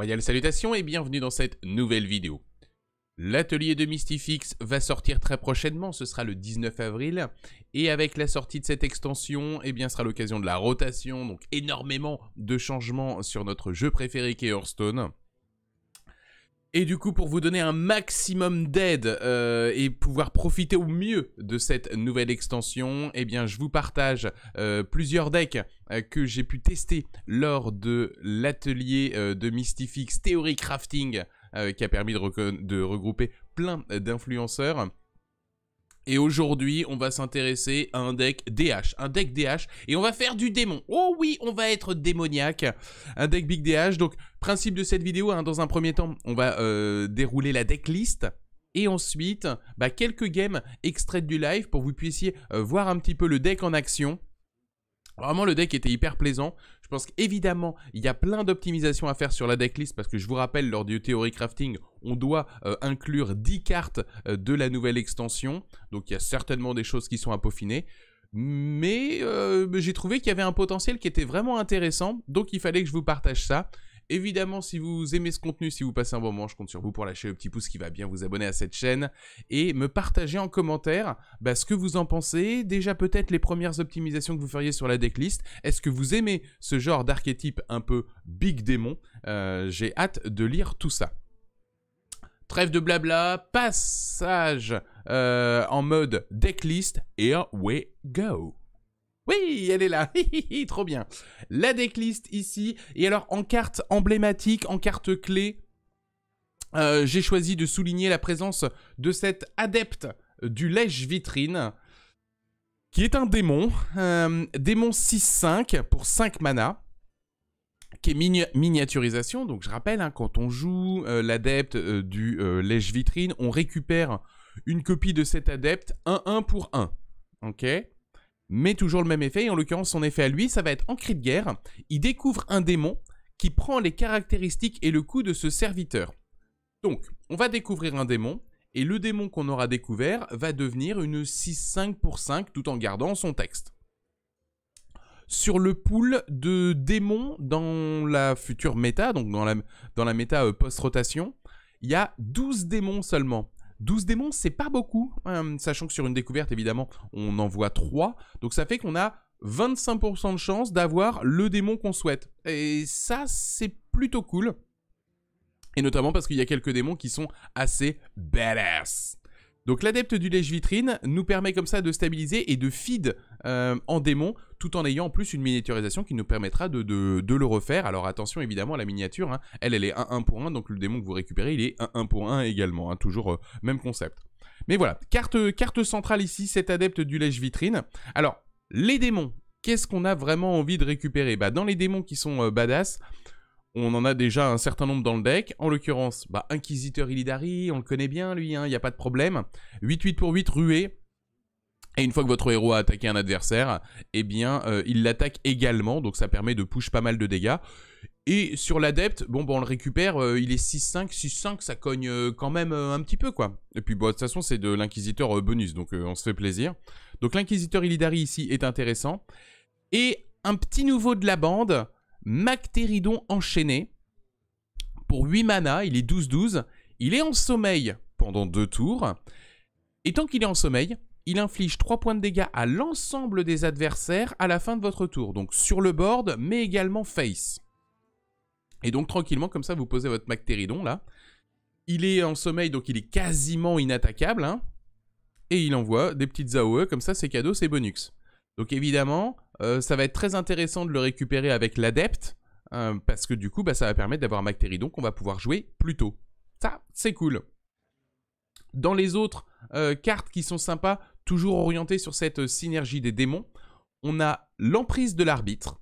Royal salutations et bienvenue dans cette nouvelle vidéo. L'atelier de Mystifix va sortir très prochainement, ce sera le 19 avril, et avec la sortie de cette extension, eh bien, sera l'occasion de la rotation, donc énormément de changements sur notre jeu préféré qui est Hearthstone. Et du coup, pour vous donner un maximum d'aide euh, et pouvoir profiter au mieux de cette nouvelle extension, eh bien, je vous partage euh, plusieurs decks euh, que j'ai pu tester lors de l'atelier de Mystifix Theory Crafting qui a permis de regrouper plein d'influenceurs. Et aujourd'hui, on va s'intéresser à un deck DH, un deck DH, et on va faire du démon. Oh oui, on va être démoniaque, un deck Big DH. Donc, principe de cette vidéo, hein, dans un premier temps, on va euh, dérouler la deck et ensuite, bah, quelques games extraites du live pour que vous puissiez euh, voir un petit peu le deck en action. Vraiment, le deck était hyper plaisant. Je pense qu'évidemment, il y a plein d'optimisations à faire sur la decklist parce que je vous rappelle, lors du Theory Crafting, on doit euh, inclure 10 cartes euh, de la nouvelle extension. Donc il y a certainement des choses qui sont à peaufiner. Mais euh, j'ai trouvé qu'il y avait un potentiel qui était vraiment intéressant. Donc il fallait que je vous partage ça. Évidemment, si vous aimez ce contenu, si vous passez un bon moment, je compte sur vous pour lâcher le petit pouce qui va bien, vous abonner à cette chaîne et me partager en commentaire bah, ce que vous en pensez. Déjà, peut-être les premières optimisations que vous feriez sur la decklist. Est-ce que vous aimez ce genre d'archétype un peu big démon euh, J'ai hâte de lire tout ça. Trêve de blabla, passage euh, en mode decklist, et we go. Oui, elle est là. Trop bien. La decklist ici. Et alors, en carte emblématique, en carte clé, euh, j'ai choisi de souligner la présence de cet adepte du lèche vitrine, qui est un démon. Euh, démon 6-5 pour 5 mana qui est mini miniaturisation. Donc je rappelle, hein, quand on joue euh, l'adepte du lèche vitrine, on récupère une copie de cet adepte 1-1 pour 1. Ok mais toujours le même effet, et en l'occurrence son effet à lui, ça va être en cri de guerre, il découvre un démon qui prend les caractéristiques et le coup de ce serviteur. Donc, on va découvrir un démon, et le démon qu'on aura découvert va devenir une 6-5 pour 5 tout en gardant son texte. Sur le pool de démons dans la future méta, donc dans la, dans la méta euh, post-rotation, il y a 12 démons seulement. 12 démons, c'est pas beaucoup, hein, sachant que sur une découverte, évidemment, on en voit 3. Donc ça fait qu'on a 25% de chance d'avoir le démon qu'on souhaite. Et ça, c'est plutôt cool. Et notamment parce qu'il y a quelques démons qui sont assez badass. Donc l'adepte du lèche-vitrine nous permet comme ça de stabiliser et de feed euh, en démon, tout en ayant en plus une miniaturisation qui nous permettra de, le refaire. Alors attention évidemment à la miniature, hein, elle elle est 1-1 pour 1, donc le démon que vous récupérez il est 1-1 pour également, hein, toujours euh, même concept. Mais voilà, carte, carte centrale ici, cet adepte du lèche vitrine. Alors, les démons, qu'est-ce qu'on a vraiment envie de récupérer bah, Dans les démons qui sont euh, badass, on en a déjà un certain nombre dans le deck. En l'occurrence, bah, Inquisiteur Illidari, on le connaît bien lui, hein, il n'y a pas de problème. 8-8 pour 8, ruée. Et une fois que votre héros a attaqué un adversaire, eh bien, euh, il l'attaque également, donc ça permet de push pas mal de dégâts. Et sur l'adepte, bon, bon bah, on le récupère, euh, il est 6-5, 6-5, ça cogne euh, quand même un petit peu, quoi. Et puis, bon, bah, de toute façon, c'est de l'inquisiteur bonus, donc on se fait plaisir. Donc l'inquisiteur Illidari, ici, est intéressant. Et un petit nouveau de la bande, Macteridon enchaîné. Pour 8 mana, il est 12-12. Il est en sommeil pendant 2 tours. Et tant qu'il est en sommeil, il inflige 3 points de dégâts à l'ensemble des adversaires à la fin de votre tour, donc sur le board, mais également face. Et donc tranquillement, comme ça, vous posez votre MacTeridon là. Il est en sommeil, donc il est quasiment inattaquable. Hein. et il envoie des petites AOE, comme ça c'est cadeau, c'est bonus. Donc évidemment, euh, ça va être très intéressant de le récupérer avec l'adepte, hein, parce que du coup, bah, ça va permettre d'avoir un Mactéridon qu'on va pouvoir jouer plus tôt. Ça, c'est cool. Dans les autres euh, cartes qui sont sympas, toujours orienté sur cette euh, synergie des démons, on a l'emprise de l'arbitre.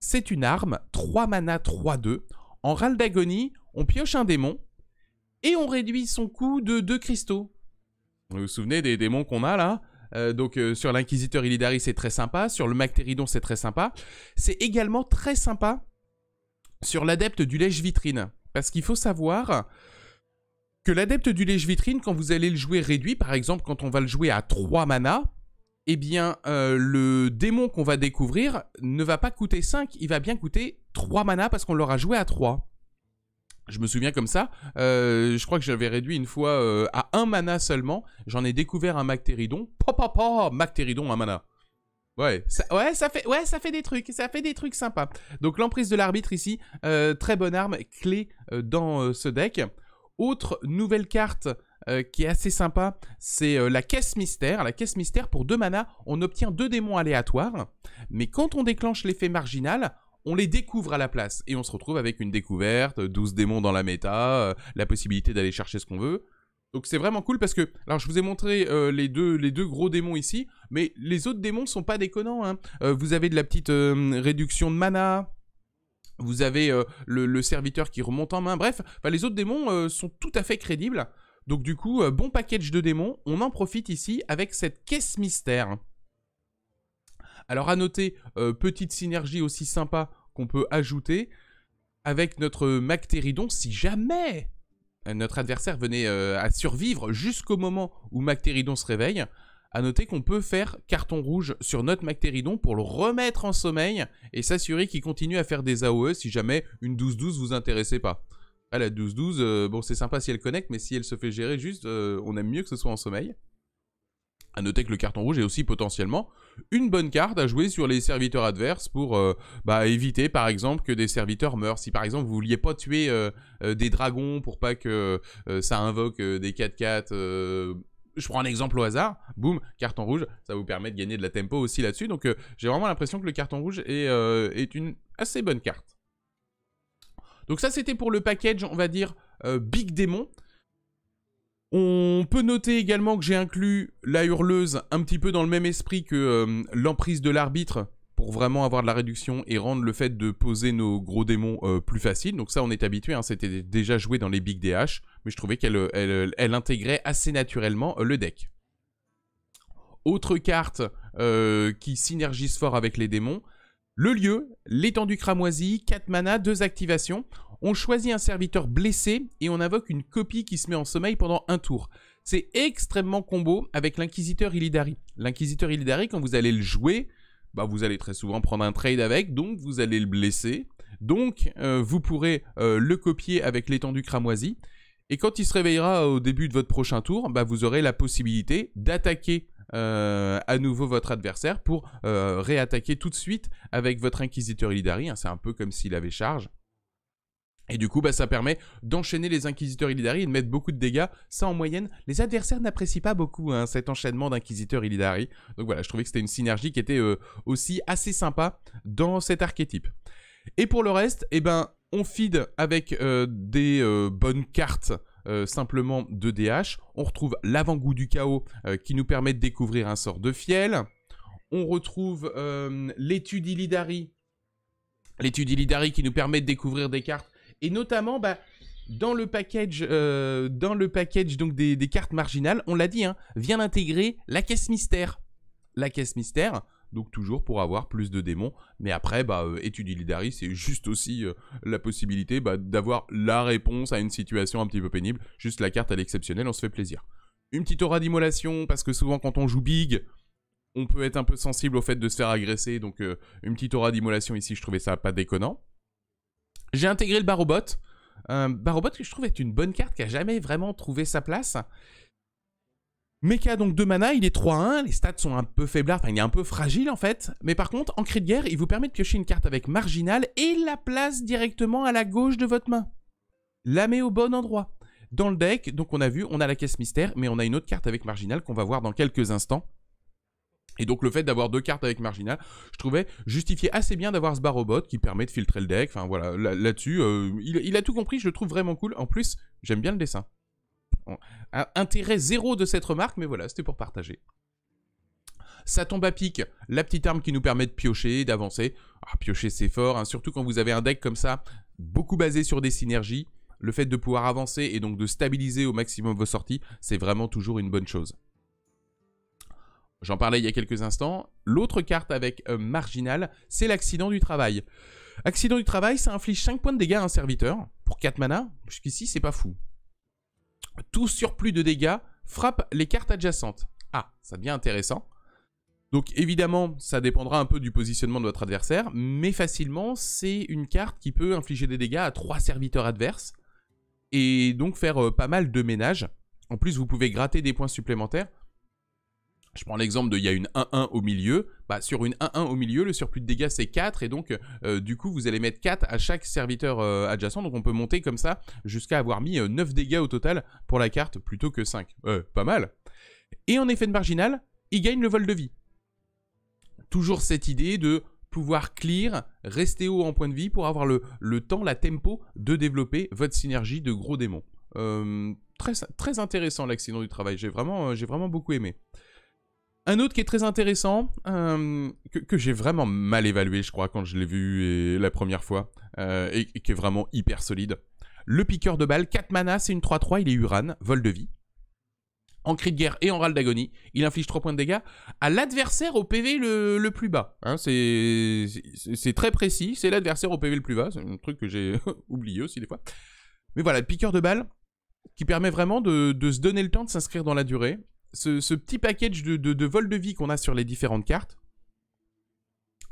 C'est une arme, 3 mana 3-2. En râle d'agonie, on pioche un démon et on réduit son coût de 2 cristaux. Vous vous souvenez des démons qu'on a là euh, donc euh, sur l'inquisiteur Illidari c'est très sympa, sur le Mactéridon c'est très sympa. C'est également très sympa sur l'adepte du lèche vitrine parce qu'il faut savoir que l'adepte du lèche-vitrine, quand vous allez le jouer réduit, par exemple quand on va le jouer à 3 mana, eh bien euh, le démon qu'on va découvrir ne va pas coûter 5, il va bien coûter 3 mana parce qu'on l'aura joué à 3. Je me souviens comme ça, euh, je crois que j'avais réduit une fois euh, à 1 mana seulement, j'en ai découvert un Mactéridon, pop, Mactéridon 1 mana. Ouais, ça, ouais, ça fait, ouais, ça fait des trucs, ça fait des trucs sympas. Donc l'emprise de l'arbitre ici, très bonne arme, clé dans ce deck. Autre nouvelle carte euh, qui est assez sympa, c'est euh, la caisse mystère. La caisse mystère, pour deux mana, on obtient deux démons aléatoires, mais quand on déclenche l'effet marginal, on les découvre à la place. Et on se retrouve avec une découverte, 12 démons dans la méta, euh, la possibilité d'aller chercher ce qu'on veut. Donc c'est vraiment cool parce que, alors je vous ai montré les, deux, les deux gros démons ici, mais les autres démons sont pas déconnants. Hein. vous avez de la petite réduction de mana, vous avez euh, le, serviteur qui remonte en main. Bref, les autres démons euh, sont tout à fait crédibles. Donc du coup, euh, bon package de démons. On en profite ici avec cette caisse mystère. Alors à noter, petite synergie aussi sympa qu'on peut ajouter avec notre Mactéridon si jamais notre adversaire venait à survivre jusqu'au moment où Mactéridon se réveille. À noter qu'on peut faire carton rouge sur notre Mactéridon pour le remettre en sommeil et s'assurer qu'il continue à faire des AOE si jamais une 12-12 vous intéressait pas. Ah, la 12-12, euh, bon, c'est sympa si elle connecte, mais si elle se fait gérer juste, euh, on aime mieux que ce soit en sommeil. À noter que le carton rouge est aussi potentiellement une bonne carte à jouer sur les serviteurs adverses pour euh, bah, éviter par exemple que des serviteurs meurent. Si par exemple vous vouliez pas tuer des dragons pour pas que ça invoque des 4-4 je prends un exemple au hasard, boum, carton rouge, ça vous permet de gagner de la tempo aussi là-dessus. Donc euh, j'ai vraiment l'impression que le carton rouge euh, est, une assez bonne carte. Donc ça c'était pour le package, on va dire, euh, Big Démon. On peut noter également que j'ai inclus la hurleuse un petit peu dans le même esprit que l'emprise de l'arbitre, pour vraiment avoir de la réduction et rendre le fait de poser nos gros démons euh, plus facile. Donc ça, on est habitué, hein, c'était déjà joué dans les big DH, mais je trouvais qu'elle elle, intégrait assez naturellement euh, le deck. Autre carte euh, qui synergise fort avec les démons, le lieu, l'étendue cramoisie, 4 mana, 2 activations. On choisit un serviteur blessé et on invoque une copie qui se met en sommeil pendant un tour. C'est extrêmement combo avec l'inquisiteur Illidari. L'inquisiteur Illidari, quand vous allez le jouer, bah, vous allez très souvent prendre un trade avec, donc vous allez le blesser. Donc, euh, vous pourrez euh, le copier avec l'étendue cramoisi. Et quand il se réveillera au début de votre prochain tour, bah, vous aurez la possibilité d'attaquer euh, à nouveau votre adversaire pour réattaquer tout de suite avec votre Inquisiteur Illidari. Hein, c'est un peu comme s'il avait charge. Et du coup, bah, ça permet d'enchaîner les inquisiteurs Illidari et de mettre beaucoup de dégâts. Ça, en moyenne, les adversaires n'apprécient pas beaucoup hein, cet enchaînement d'inquisiteurs Illidari. Donc voilà, je trouvais que c'était une synergie qui était euh, aussi assez sympa dans cet archétype. Et pour le reste, eh ben, on feed avec euh, des euh, bonnes cartes simplement de DH. On retrouve l'avant-goût du chaos qui nous permet de découvrir un sort de fiel. On retrouve l'étude Illidari. L'étude Illidari qui nous permet de découvrir des cartes et notamment, bah, dans le package, euh, dans le package donc des, cartes marginales, on l'a dit, hein, vient d'intégrer la caisse mystère. La caisse mystère, donc toujours pour avoir plus de démons. Mais après, bah, euh, étudier Lidari, c'est juste aussi euh, la possibilité bah, d'avoir la réponse à une situation un petit peu pénible. Juste la carte, à l'exceptionnel on se fait plaisir. Une petite aura d'immolation, parce que souvent quand on joue big, on peut être un peu sensible au fait de se faire agresser. Donc une petite aura d'immolation ici, je trouvais ça pas déconnant. J'ai intégré le Barobot. Un Barobot que je trouve être une bonne carte qui a jamais vraiment trouvé sa place. a donc 2 mana, il est 3-1, les stats sont un peu faiblards, enfin il est un peu fragile en fait, mais par contre, en cri de guerre, il vous permet de piocher une carte avec marginal et la place directement à la gauche de votre main. La met au bon endroit. Dans le deck, donc on a vu, on a la caisse mystère, mais on a une autre carte avec marginal qu'on va voir dans quelques instants. Et donc le fait d'avoir deux cartes avec marginal, je trouvais justifié assez bien d'avoir ce barobot qui permet de filtrer le deck. Enfin voilà, là-dessus, euh, il, a tout compris, je le trouve vraiment cool. En plus, j'aime bien le dessin. Intérêt zéro de cette remarque, mais voilà, c'était pour partager. Ça tombe à pic, la petite arme qui nous permet de piocher, d'avancer. Ah, piocher c'est fort, hein, surtout quand vous avez un deck comme ça, beaucoup basé sur des synergies. Le fait de pouvoir avancer et donc de stabiliser au maximum vos sorties, c'est vraiment toujours une bonne chose. J'en parlais il y a quelques instants. L'autre carte avec euh, marginal, c'est l'accident du travail. Accident du travail, ça inflige 5 points de dégâts à un serviteur pour 4 mana. Jusqu'ici, c'est pas fou. Tout surplus de dégâts frappe les cartes adjacentes. Ah, ça devient intéressant. Donc évidemment, ça dépendra un peu du positionnement de votre adversaire, mais facilement, c'est une carte qui peut infliger des dégâts à 3 serviteurs adverses et donc faire euh, pas mal de ménage. En plus, vous pouvez gratter des points supplémentaires je prends l'exemple de il y a une 1-1 au milieu. Bah, sur une 1-1 au milieu, le surplus de dégâts c'est 4 et donc euh, du coup vous allez mettre 4 à chaque serviteur euh, adjacent. Donc on peut monter comme ça jusqu'à avoir mis 9 euh, dégâts au total pour la carte plutôt que 5. pas mal. Et en effet de marginal, il gagne le vol de vie. Toujours cette idée de pouvoir clear, rester haut en point de vie pour avoir le, temps, la tempo de développer votre synergie de gros démons. très, intéressant l'accident du travail, j'ai vraiment, vraiment beaucoup aimé. Un autre qui est très intéressant, euh, que, j'ai vraiment mal évalué, je crois, quand je l'ai vu euh, la première fois, euh, et, qui est vraiment hyper solide. Le piqueur de balles, 4 mana, c'est une 3-3, il est Uran, vol de vie. En cri de guerre et en râle d'agonie, il inflige 3 points de dégâts à l'adversaire au PV le, plus bas. Hein, c'est très précis, c'est l'adversaire au PV le plus bas, c'est un truc que j'ai oublié aussi des fois. Mais voilà, le piqueur de balle qui permet vraiment de se donner le temps de s'inscrire dans la durée ce, petit package de, vol de vie qu'on a sur les différentes cartes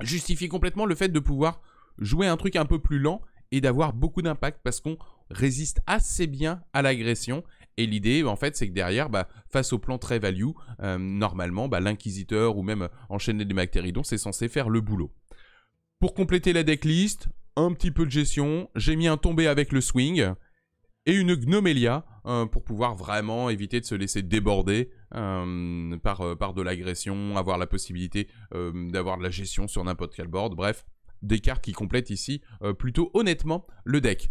justifie complètement le fait de pouvoir jouer un truc un peu plus lent et d'avoir beaucoup d'impact parce qu'on résiste assez bien à l'agression. Et l'idée, en fait, c'est que derrière, bah, face au plan très value, euh, normalement, bah, l'inquisiteur ou même enchaîner des mactéridons, c'est censé faire le boulot. Pour compléter la decklist, un petit peu de gestion, j'ai mis un tombé avec le swing et une Gnomelia. Euh, pour pouvoir vraiment éviter de se laisser déborder euh, par, euh, par de l'agression, avoir la possibilité d'avoir de la gestion sur n'importe quel board, bref, des cartes qui complètent ici plutôt honnêtement le deck.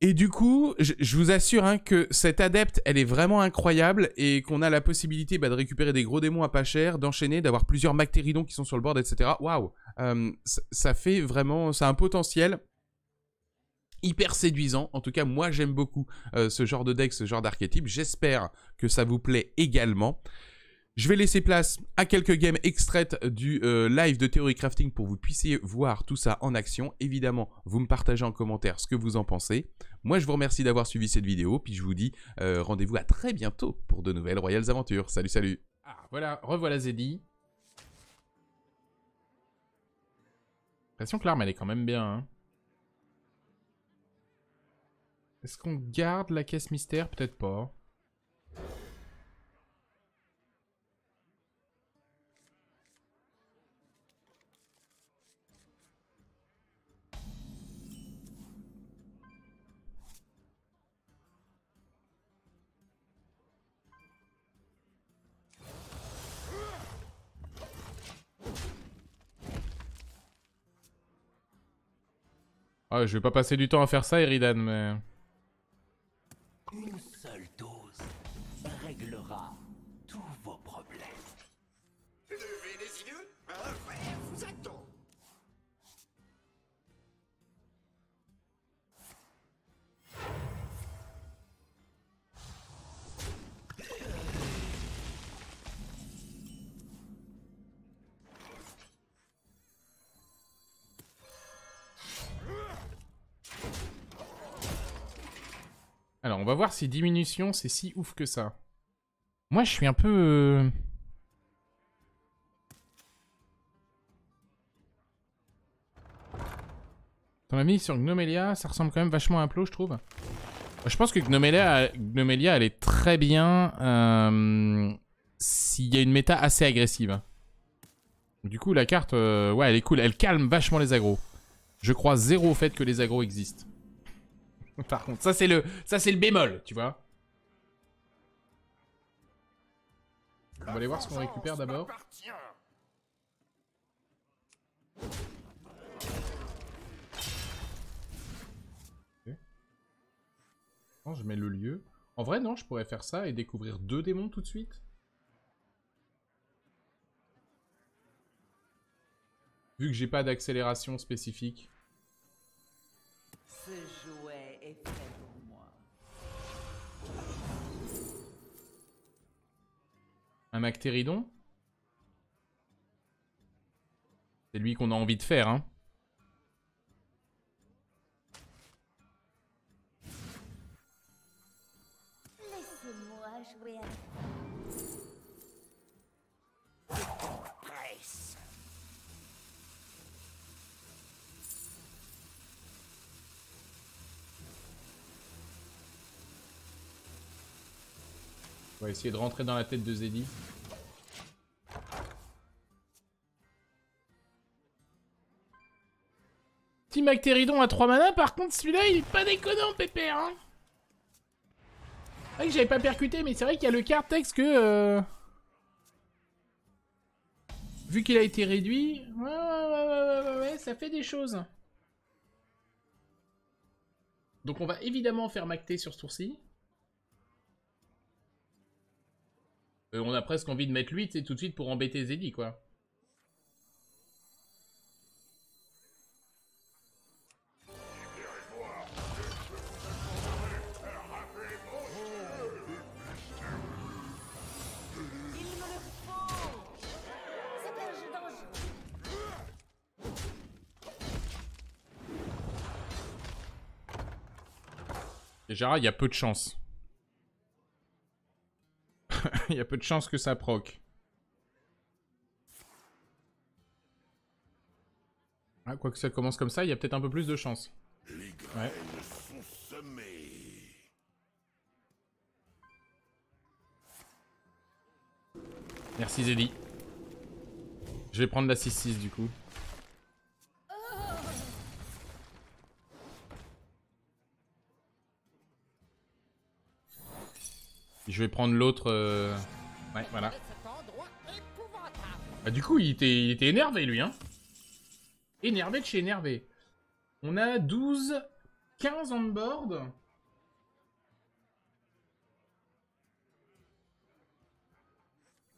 Et du coup, je vous assure hein, que cette adepte, elle est vraiment incroyable et qu'on a la possibilité bah, de récupérer des gros démons à pas cher, d'enchaîner, d'avoir plusieurs Mactéridons qui sont sur le board, etc. Waouh Ça fait vraiment... Ça a un potentiel hyper séduisant. En tout cas, moi j'aime beaucoup euh, ce genre de deck, ce genre d'archétype. J'espère que ça vous plaît également. Je vais laisser place à quelques games extraites du euh, live de Theory Crafting pour que vous puissiez voir tout ça en action. Évidemment, vous me partagez en commentaire ce que vous en pensez. Moi, je vous remercie d'avoir suivi cette vidéo, puis je vous dis euh, rendez-vous à très bientôt pour de nouvelles Royales Aventures. Salut, salut Ah, voilà, revoilà Zeddy. que l'arme, elle est quand même bien, hein. Est-ce qu'on garde la caisse mystère Peut-être pas. Ah, je vais pas passer du temps à faire ça, Eridan, mais... Alors, on va voir si diminution, c'est si ouf que ça. Moi, je suis un peu... T'en as mis sur Gnomelia, ça ressemble quand même vachement à un plot, je trouve. Je pense que Gnomelia, elle est très bien euh, s'il y a une méta assez agressive. Du coup, la carte, euh, ouais, elle est cool. Elle calme vachement les agros. Je crois zéro au fait que les agros existent. Par contre, ça c'est le, ça c'est le bémol, tu vois. On va aller voir ce qu'on récupère d'abord. je mets le lieu. En vrai, non, je pourrais faire ça et découvrir deux démons tout de suite. Vu que j'ai pas d'accélération spécifique. Mactéridon C'est lui qu'on a envie de faire, hein. essayer de rentrer dans la tête de Zeddy. Petit Mactéridon à 3 manas, par contre celui-là il est pas déconnant pépère hein. C'est vrai que j'avais pas percuté mais c'est vrai qu'il y a le cartex que... Euh, vu qu'il a été réduit... Ouais ouais, ouais ouais ouais ouais ça fait des choses. Donc on va évidemment faire Macté sur ce tour-ci. Euh, on a presque envie de mettre lui, tout de suite pour embêter Zeddy, quoi. Déjà, il y a peu de chance. il y a peu de chance que ça proc. Ah, quoi que ça commence comme ça, il y a peut-être un peu plus de chance. Merci Zeddy. Je vais prendre la 6-6 du coup. Je vais prendre l'autre. Euh, ouais, voilà. Bah, du coup, il était, énervé, lui. Hein énervé de chez énervé. On a 12, 15 on board.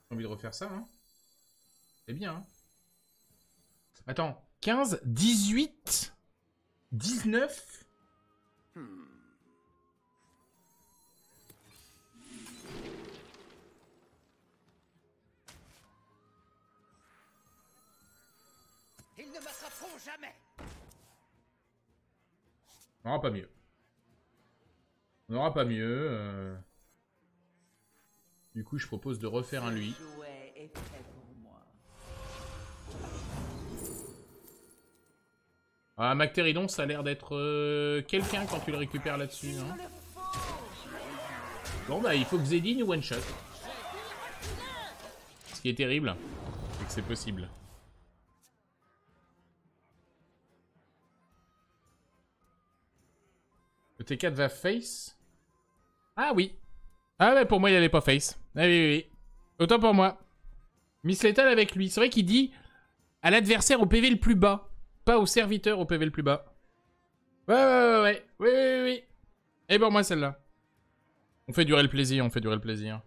J'ai envie de refaire ça. Hein C'est bien. Hein Attends, 15, 18, 19. Hmm. On n'aura pas mieux. On n'aura pas mieux. Euh. Du coup, je propose de refaire un lui. Ah, Macteridon, ça a l'air d'être euh, quelqu'un quand tu le récupères là-dessus. Hein. Bon, bah, il faut que Zeddy ou one-shot. Ce qui est terrible, c'est que c'est possible. Le T4 va face. Ah oui. Ah ben pour moi, il allait pas face. Ah oui, oui, oui. Autant pour moi. Miss Lethal avec lui. C'est vrai qu'il dit à l'adversaire au PV le plus bas. Pas au serviteur au PV le plus bas. Ouais, ouais, ouais, ouais. Oui, oui, oui. Et pour eh ben, moi, celle-là. On fait durer le plaisir, on fait durer le plaisir.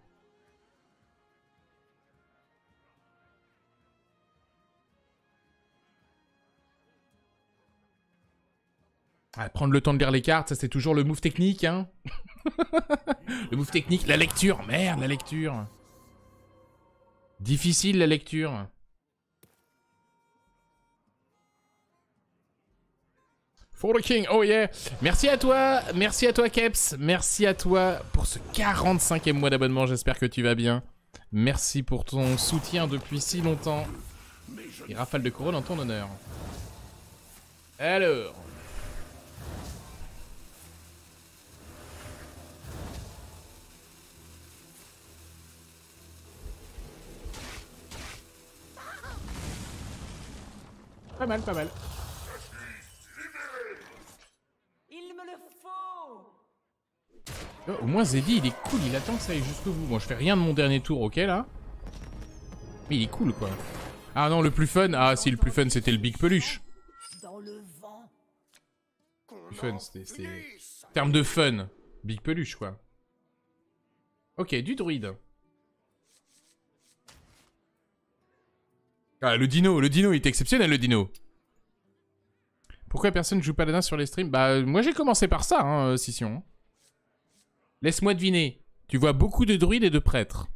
Ah, prendre le temps de lire les cartes, ça c'est toujours le move technique, hein Le move technique, la lecture, merde, la lecture Difficile la lecture For the king, oh yeah Merci à toi, merci à toi Keps, merci à toi pour ce 45e mois d'abonnement, j'espère que tu vas bien. Merci pour ton soutien depuis si longtemps. Et rafale de couronne en ton honneur. Alors... Pas mal, pas mal. Oh, au moins Zeddy il est cool, il attend que ça aille jusqu'au bout. bon, je fais rien de mon dernier tour, ok là Mais il est cool quoi. Ah non, le plus fun, ah si le plus fun c'était le Big Peluche. Dans le Plus fun, c'était... Terme de fun, Big Peluche quoi. Ok, du druide. Ah, le dino, le dino, il est exceptionnel, le dino. Pourquoi personne ne joue pas Paladin sur les streams Bah, euh, moi j'ai commencé par ça, hein, euh, Sission. Laisse-moi deviner. Tu vois beaucoup de druides et de prêtres.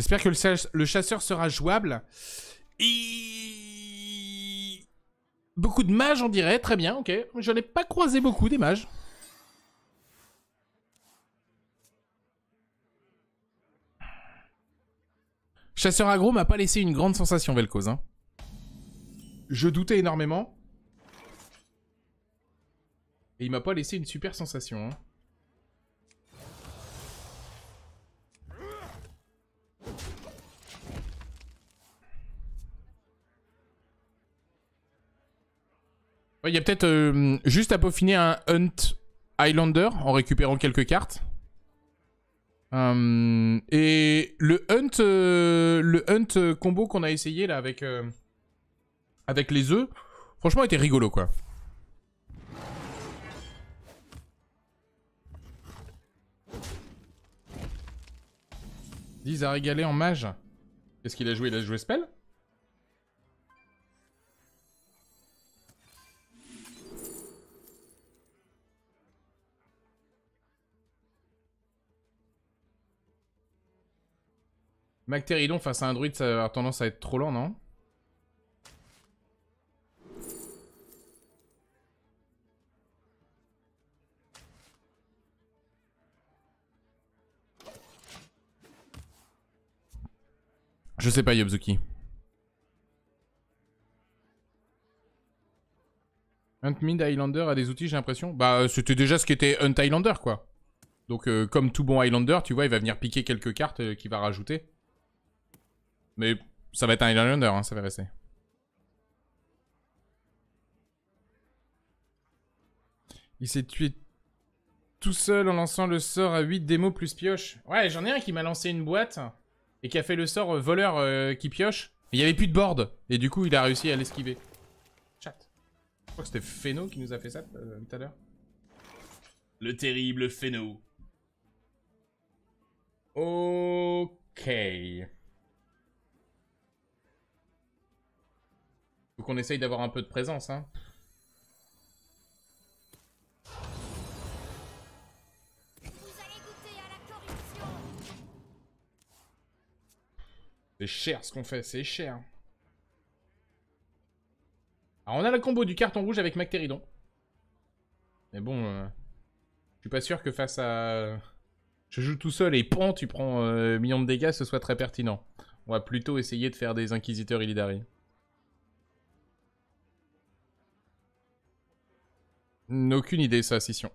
J'espère que le, chasseur sera jouable. Beaucoup de mages, on dirait. Très bien, ok. J'en ai pas croisé beaucoup, des mages. Chasseur agro m'a pas laissé une grande sensation, Velkoz. Hein. Je doutais énormément. Et il m'a pas laissé une super sensation. Hein. Il y a peut-être euh, juste à peaufiner un Hunt Highlander en récupérant quelques cartes. Euh, et le Hunt, euh, le Hunt combo qu'on a essayé là avec, avec les œufs, franchement était rigolo quoi. Diz a régalé en mage. Qu'est-ce qu'il a joué Il a joué spell Mactéridon face à un druide, ça a tendance à être trop lent, non Je sais pas, Yobzuki. Hunt Mid Highlander a des outils, j'ai l'impression. Bah, euh, c'était déjà ce qu'était Hunt Highlander, quoi. Donc, euh, comme tout bon Highlander, tu vois, il va venir piquer quelques cartes qui euh, qu'il va rajouter. Mais ça va être un Highlander, ça va rester. Il s'est tué tout seul en lançant le sort à 8 démos plus pioche. Ouais, j'en ai un qui m'a lancé une boîte et qui a fait le sort euh, voleur euh, qui pioche. Il n'y avait plus de board et du coup il a réussi à l'esquiver. Chat. Je crois que c'était Feno qui nous a fait ça euh, tout à l'heure. Le terrible Pheno. Ok. Faut qu'on essaye d'avoir un peu de présence, hein. C'est cher ce qu'on fait, c'est cher. Alors on a la combo du carton rouge avec Macteridon. Mais bon, euh, je suis pas sûr que face à... Je joue tout seul et pan, tu prends euh, millions de dégâts, ce soit très pertinent. On va plutôt essayer de faire des Inquisiteurs Illidari. Aucune idée, ça, scission.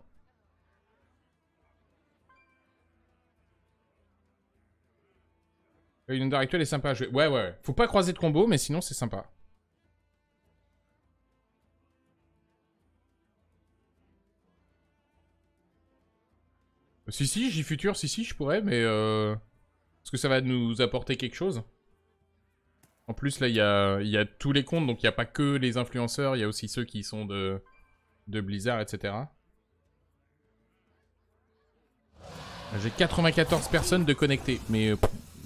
Euh, une under actuelle est sympa à jouer. Ouais, ouais, Faut pas croiser de combo, mais sinon, c'est sympa. Euh, si, si, j'y futur, si, si, je pourrais, mais... Euh, est-ce que ça va nous apporter quelque chose En plus, là, il y y a tous les comptes, donc il n'y a pas que les influenceurs, il y a aussi ceux qui sont de de Blizzard, etc. J'ai 94 personnes de connectées, mais euh,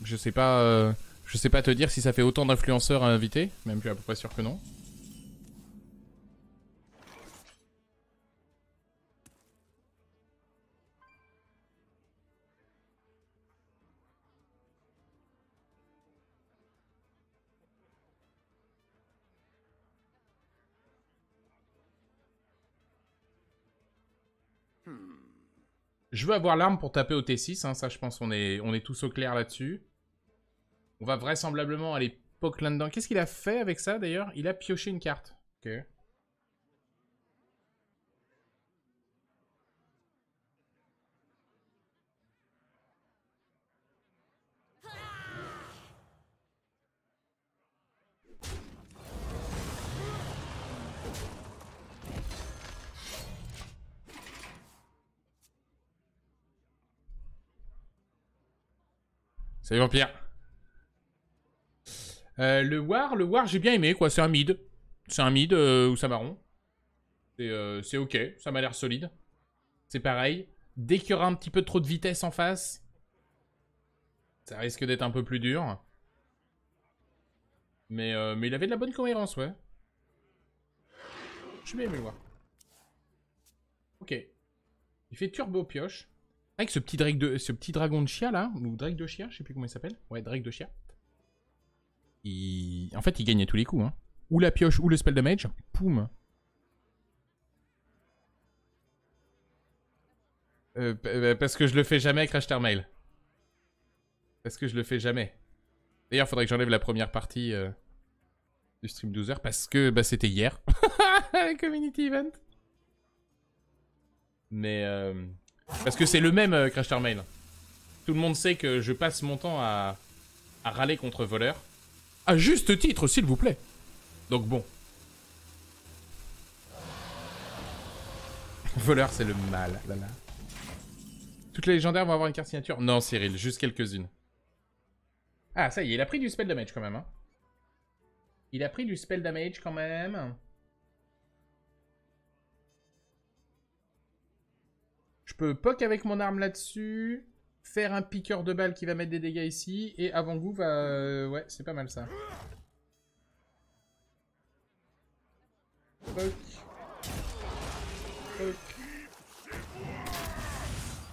je sais pas, euh, je sais pas te dire si ça fait autant d'influenceurs à inviter, même je suis à peu près sûr que non. Je veux avoir l'arme pour taper au T6, hein, ça je pense on est, on est tous au clair là-dessus. On va vraisemblablement aller poke là-dedans. Qu'est-ce qu'il a fait avec ça d'ailleurs Il a pioché une carte. Ok. Salut vampire. Euh, le War, le War, j'ai bien aimé, quoi. C'est un mid. C'est un mid euh, où ça marron. Euh, c'est ok, ça m'a l'air solide. C'est pareil. Dès qu'il y aura un petit peu trop de vitesse en face, ça risque d'être un peu plus dur. Mais, mais il avait de la bonne cohérence, ouais. Je vais aimé le War. Ok. Il fait turbo pioche. Avec ce petit, de, ce petit dragon de chia là, ou Drake de chia, je sais plus comment il s'appelle. Ouais, Drake de chia. Il... En fait, il gagnait tous les coups. Hein. Ou la pioche, ou le spell damage. Poum. Euh, euh, parce que je le fais jamais avec Crash Mail. Parce que je le fais jamais. D'ailleurs, faudrait que j'enlève la première partie euh, du stream 12h parce que bah, c'était hier. Community event. Mais euh, parce que c'est le même euh, Crash Tout le monde sait que je passe mon temps à, à râler contre voleur. À juste titre, s'il vous plaît. Donc bon. Voleur, c'est le mal. Toutes les légendaires vont avoir une carte signature Non, Cyril, juste quelques-unes. Ah, ça y est, il a pris du spell damage quand même. Hein. Il a pris du spell damage quand même. peux poke avec mon arme là-dessus, faire un piqueur de balles qui va mettre des dégâts ici, et avant-goût va... Euh, ouais, c'est pas mal ça.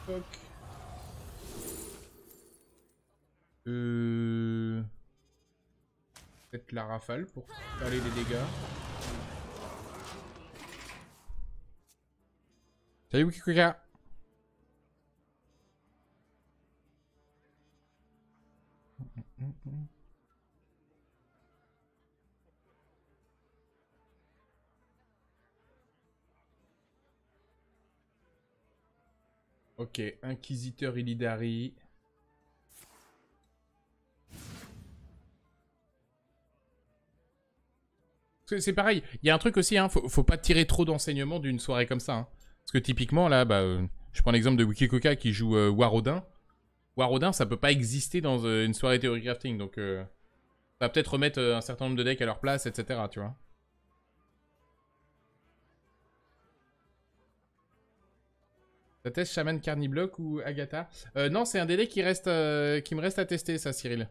Poc. Euh... Peut-être la rafale pour aller les dégâts. Salut Wikikuka Mm, mm. Ok, Inquisiteur Illidari. C'est pareil, il y a un truc aussi, hein, faut, faut pas tirer trop d'enseignements d'une soirée comme ça. Hein. Parce que typiquement, là, bah, euh, je prends l'exemple de Wikikoka qui joue euh, Warodin. Warodin, ça peut pas exister dans euh, une soirée théorie crafting, donc euh, ça va peut-être remettre euh, un certain nombre de decks à leur place, etc. Tu vois. Ça teste Shaman Carniblock ou Agatha Non, c'est un délai qui, reste, qui me reste à tester, ça, Cyril.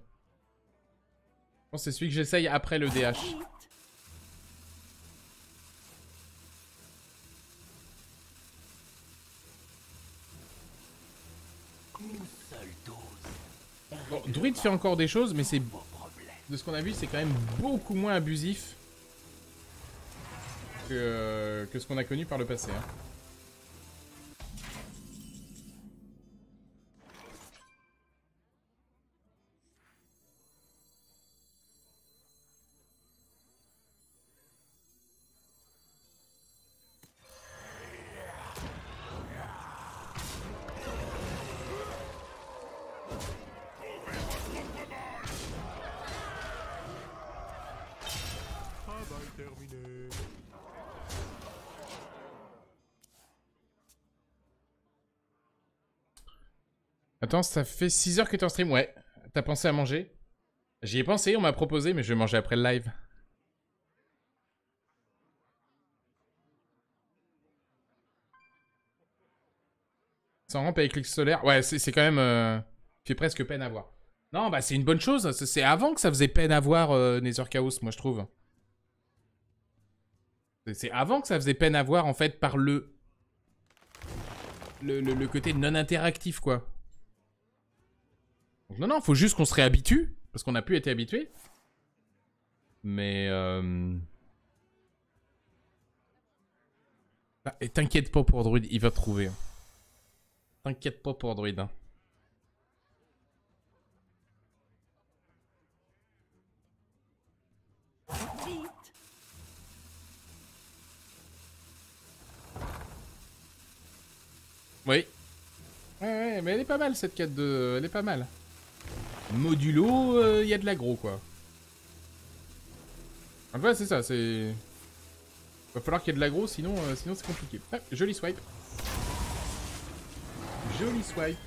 Je pense c'est celui que j'essaye après le DH. Druid fait encore des choses, mais c'est... De ce qu'on a vu, c'est quand même beaucoup moins abusif que, euh, ce qu'on a connu par le passé. Hein. Attends, ça fait 6 heures que t'es en stream Ouais. T'as pensé à manger J'y ai pensé, on m'a proposé, mais je vais manger après le live. Sans rampe avec clic solaire Ouais, c'est quand même... Euh, fait presque peine à voir. Non, bah c'est une bonne chose. C'est avant que ça faisait peine à voir euh, Nether Chaos, moi je trouve. C'est avant que ça faisait peine à voir, en fait, par le, le côté non interactif, quoi non, non, faut juste qu'on se réhabitue, parce qu'on n'a plus été habitué. Mais... Euh... Ah, et t'inquiète pas pour Druid, il va trouver. Hein. T'inquiète pas pour Druid. Hein. Oui. Ouais, ouais, mais elle est pas mal cette quête de... Elle est pas mal. Modulo, il euh, y a de l'agro, quoi. En fait, c'est ça, c'est... Va falloir qu'il y ait de l'agro, sinon, euh, sinon c'est compliqué. Ah, joli swipe. Joli swipe.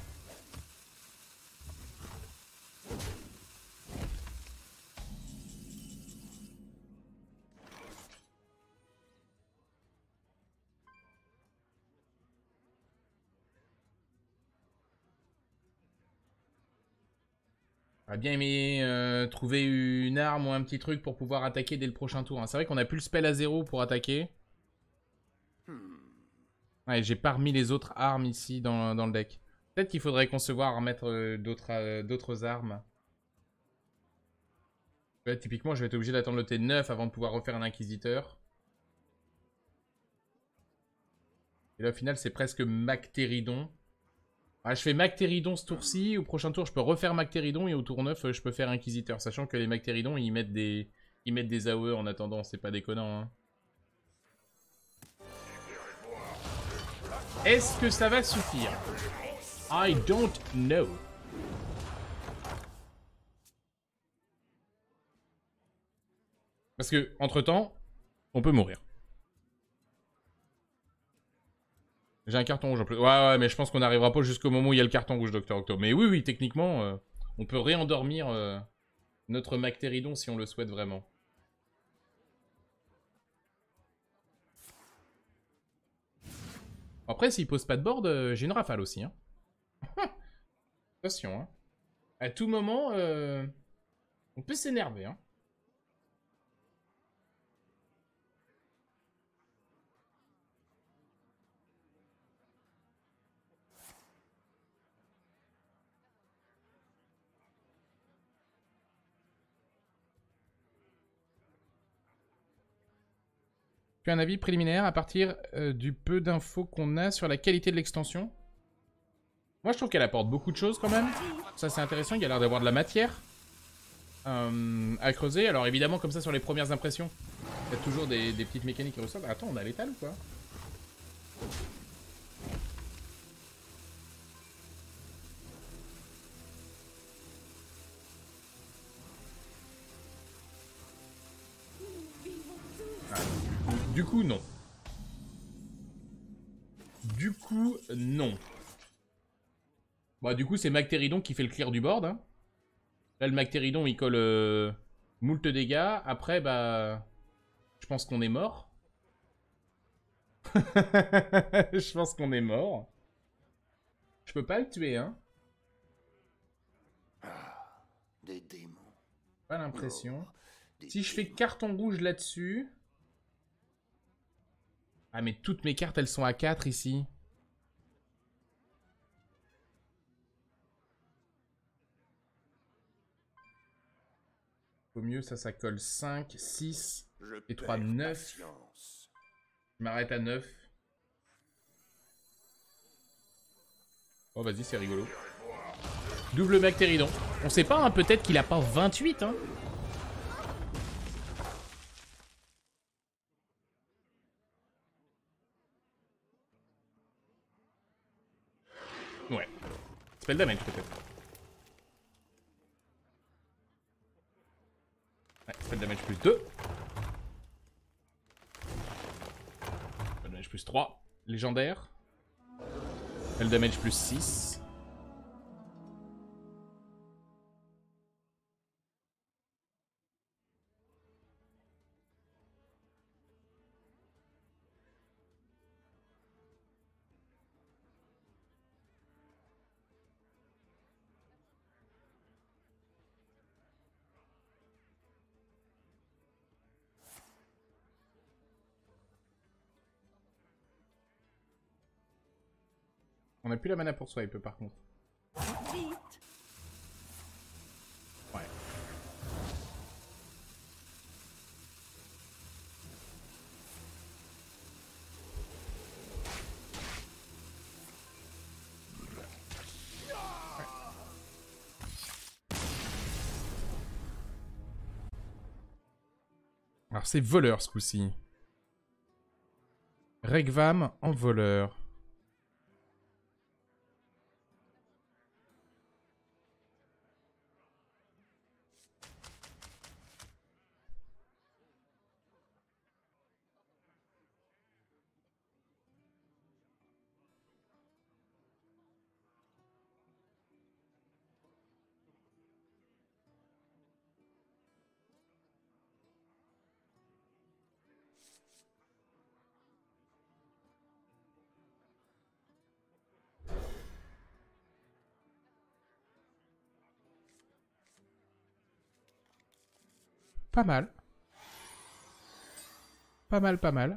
bien aimé euh, trouver une arme ou un petit truc pour pouvoir attaquer dès le prochain tour. Hein. C'est vrai qu'on a plus le spell à zéro pour attaquer. Hmm. j'ai pas remis les autres armes ici dans, le deck. Peut-être qu'il faudrait concevoir remettre euh, d'autres euh, d'autres armes. typiquement, je vais être obligé d'attendre le T9 avant de pouvoir refaire un Inquisiteur. Et là, au final, c'est presque Mactéridon. Ah, je fais Mactéridon ce tour-ci. Au prochain tour, je peux refaire Mactéridon. Et au tour 9, euh, je peux faire Inquisiteur. Sachant que les Mactéridons, ils mettent des, ils mettent des AOE en attendant. C'est pas déconnant. Hein. Est-ce que ça va suffire I don't know. Parce que, entre temps, on peut mourir. J'ai un carton rouge en plus. Ouais, ouais, mais je pense qu'on n'arrivera pas jusqu'au moment où il y a le carton rouge, Docteur Octo. Mais oui, oui, techniquement, euh, on peut réendormir euh, notre Mactéridon si on le souhaite vraiment. Après, s'il pose pas de board, euh, j'ai une rafale aussi. Hein. Attention, hein. À tout moment, on peut s'énerver, hein. un avis préliminaire à partir euh, du peu d'infos qu'on a sur la qualité de l'extension. Moi, je trouve qu'elle apporte beaucoup de choses quand même. Ça, c'est intéressant. Il y a l'air d'avoir de la matière euh, à creuser. Alors, évidemment, comme ça, sur les premières impressions, il y a toujours des, des petites mécaniques qui ressortent. Attends, on a l'étal ou quoi Du coup, non. Du coup, non. Bah, du coup, c'est Mactéridon qui fait le clear du board. Hein. Là, le Mactéridon, il colle euh, moult dégâts. Après, bah... Je pense qu'on est mort. je pense qu'on est mort. Je peux pas le tuer, hein. Ah, pas l'impression. si je fais carton rouge là-dessus... Ah mais toutes mes cartes elles sont à 4 ici. Au mieux ça ça colle 5, 6 et 3, 9. Je m'arrête à 9. Oh vas-y c'est rigolo. Double bactéridon. On sait pas, hein, peut-être qu'il a pas 28 hein. Spell le damage peut-être. Ouais, le damage plus 2. Spell le damage plus 3. Légendaire. Spell le damage plus 6. On n'a plus la mana pour peut, par contre. Alors c'est voleur ce coup-ci. Regvam en voleur. Pas mal. Pas mal, pas mal.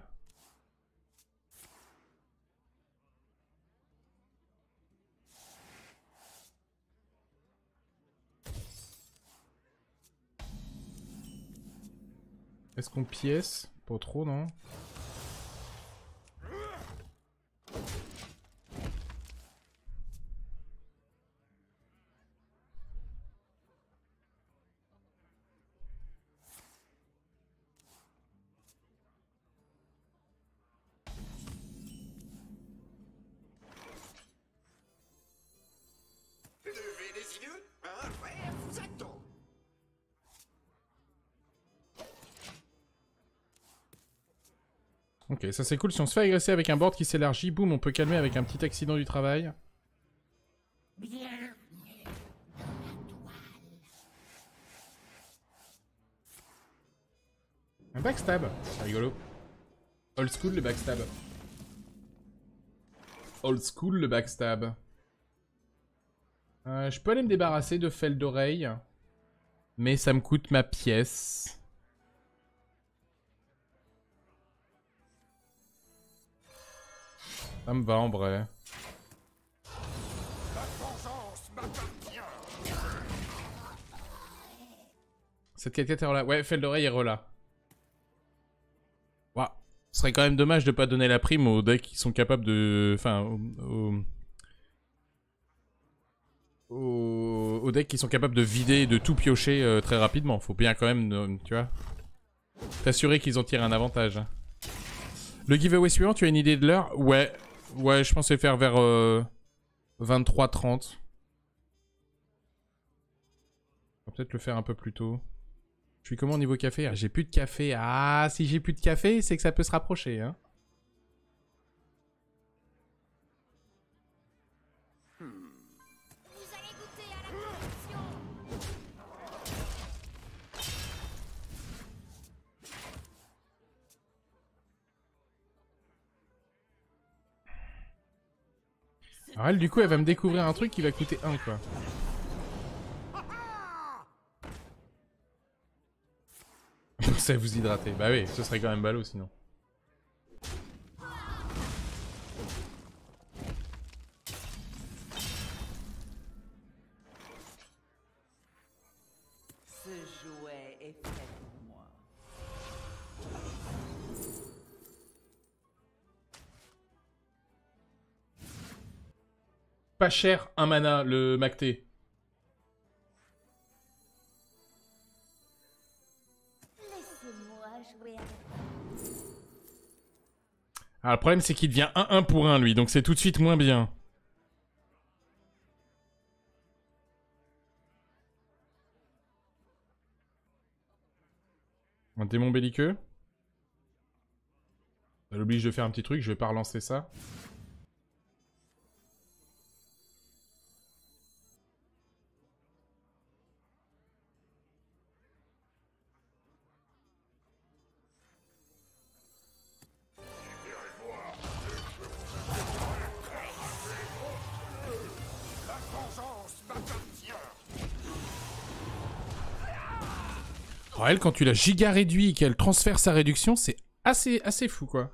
Est-ce qu'on pièce Pas trop, non Ça c'est cool, si on se fait agresser avec un board qui s'élargit, boum, on peut calmer avec un petit accident du travail. Un backstab C'est rigolo. Old school le backstab. Old school le backstab. Euh, je peux aller me débarrasser de Fell d'oreille. Mais ça me coûte ma pièce. Ça me va en vrai. Cette quête est là. Ouais, d'Oreille est rela. Waouh. Ce serait quand même dommage de pas donner la prime aux decks qui sont capables de... Enfin, aux... aux... decks qui sont capables de vider et de tout piocher euh, très rapidement. Faut bien quand même, euh, tu vois, t'assurer qu'ils en tirent un avantage. Hein. Le giveaway suivant, tu as une idée de l'heure Ouais, Ouais, je pensais faire vers 23 euh, 23-30. On va peut-être le faire un peu plus tôt. Je suis comment au niveau café ah, J'ai plus de café. Ah, si j'ai plus de café, c'est que ça peut se rapprocher. Hein Alors elle, du coup, elle va me découvrir un truc qui va coûter 1, quoi. ça vous hydrater. Bah oui, ce serait quand même ballot sinon. cher un mana, le Macté. Alors, ah, le problème, c'est qu'il devient 1-1 pour 1, lui. Donc, c'est tout de suite moins bien. Un démon belliqueux Ça bah, l'oblige de faire un petit truc. Je vais pas relancer ça. Oh, elle, quand tu la giga réduit et qu'elle transfère sa réduction, c'est assez, assez fou, quoi.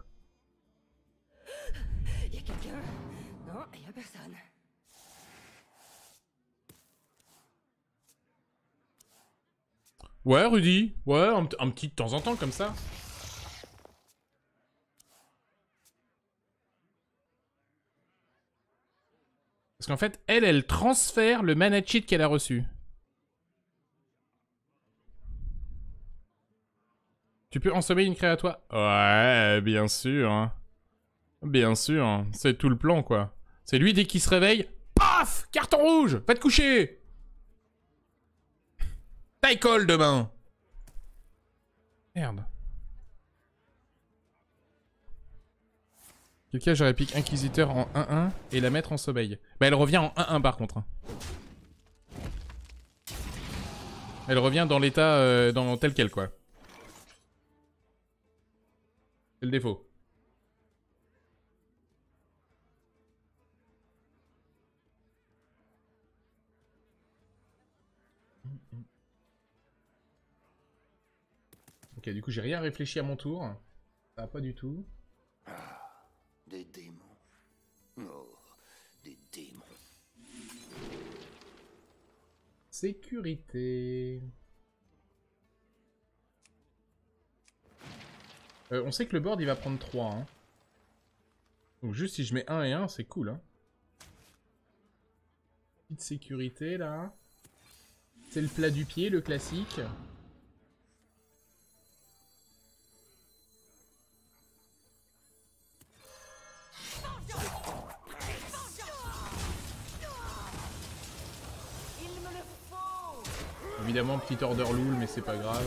Ouais, Rudy. Ouais, un, un petit de temps en temps, comme ça. Parce qu'en fait, elle, elle transfère le mana cheat qu'elle a reçu. Tu peux ensommer une créatoire Ouais, bien sûr. Hein. Bien sûr, hein. c'est tout le plan, quoi. C'est lui, dès qu'il se réveille, paf Carton rouge Va te coucher Taille colle demain Merde. Ok, j'aurais pique Inquisiteur en 1-1 et la mettre en sommeil. Bah elle revient en 1-1 par contre. Hein. Elle revient dans l'état euh, dans tel quel quoi. C'est le défaut. Ok, du coup j'ai rien réfléchi à mon tour. Ah, pas du tout. sécurité. Euh, on sait que le board, il va prendre 3. Hein. Donc juste si je mets 1 et 1, c'est cool. Hein. Petite sécurité, là. C'est le plat du pied, le classique. Évidemment, petit order loul, mais c'est pas grave.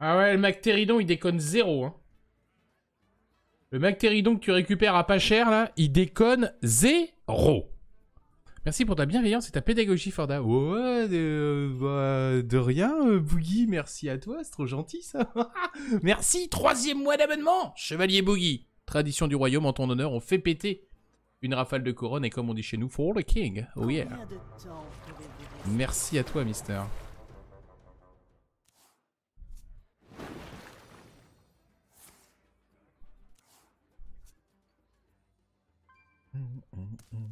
Ah ouais, le Mactéridon, il déconne zéro. Hein. Le Mactéridon que tu récupères à pas cher, là, il déconne zéro. Merci pour ta bienveillance et ta pédagogie, Forda. Ouais, euh, bah, de, rien, euh, Boogie, merci à toi, c'est trop gentil ça. merci, troisième mois d'abonnement, Chevalier Boogie. Tradition du royaume, en ton honneur, on fait péter une rafale de couronne et comme on dit chez nous, for the king. Oh yeah. Merci à toi, Mister. Hum, hum, hum.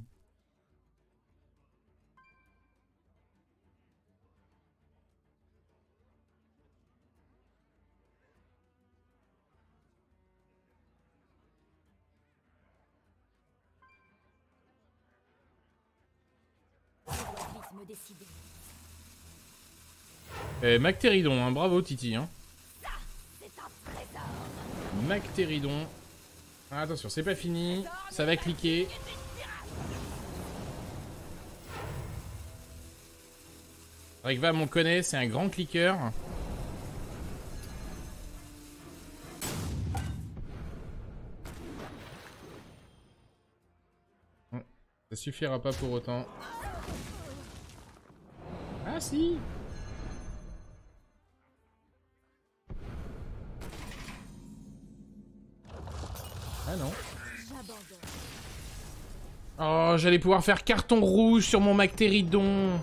me eh, Mactéridon, hein, bravo Titi. Hein. Mactéridon. Ah, attention, c'est pas fini. Ça va cliquer. va on connaît, c'est un grand cliqueur. Ça suffira pas pour autant. Ah non. Oh, j'allais pouvoir faire carton rouge sur mon Mactéridon.